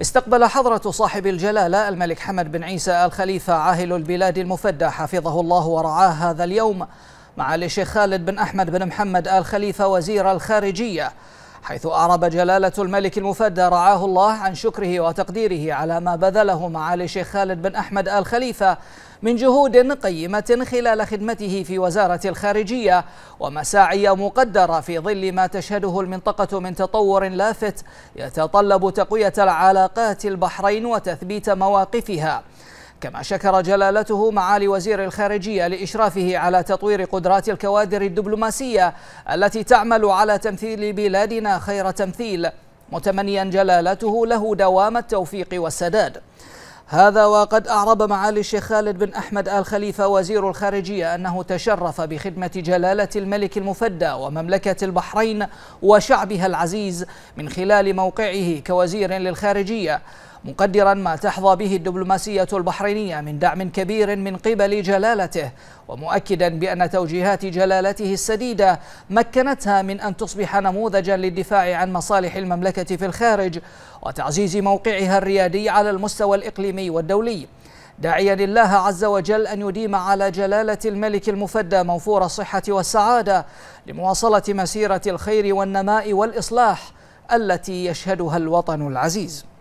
استقبل حضرة صاحب الجلالة الملك حمد بن عيسى الخليفة عاهل البلاد المفدى حفظه الله ورعاه هذا اليوم مع الشيخ خالد بن أحمد بن محمد آل خليفة وزير الخارجية حيث أعرب جلالة الملك المفدى رعاه الله عن شكره وتقديره على ما بذله معالي الشيخ خالد بن أحمد آل خليفة من جهود قيمة خلال خدمته في وزارة الخارجية ومساعي مقدرة في ظل ما تشهده المنطقة من تطور لافت يتطلب تقوية العلاقات البحرين وتثبيت مواقفها كما شكر جلالته معالي وزير الخارجية لإشرافه على تطوير قدرات الكوادر الدبلوماسية التي تعمل على تمثيل بلادنا خير تمثيل متمنيا جلالته له دوام التوفيق والسداد هذا وقد أعرب معالي الشيخ خالد بن أحمد آل خليفة وزير الخارجية أنه تشرف بخدمة جلالة الملك المفدى ومملكة البحرين وشعبها العزيز من خلال موقعه كوزير للخارجية مقدرا ما تحظى به الدبلوماسية البحرينية من دعم كبير من قبل جلالته ومؤكدا بأن توجيهات جلالته السديدة مكنتها من أن تصبح نموذجا للدفاع عن مصالح المملكة في الخارج وتعزيز موقعها الريادي على المستوى الإقليمي والدولي داعيا الله عز وجل أن يديم على جلالة الملك المفدى موفور الصحة والسعادة لمواصلة مسيرة الخير والنماء والإصلاح التي يشهدها الوطن العزيز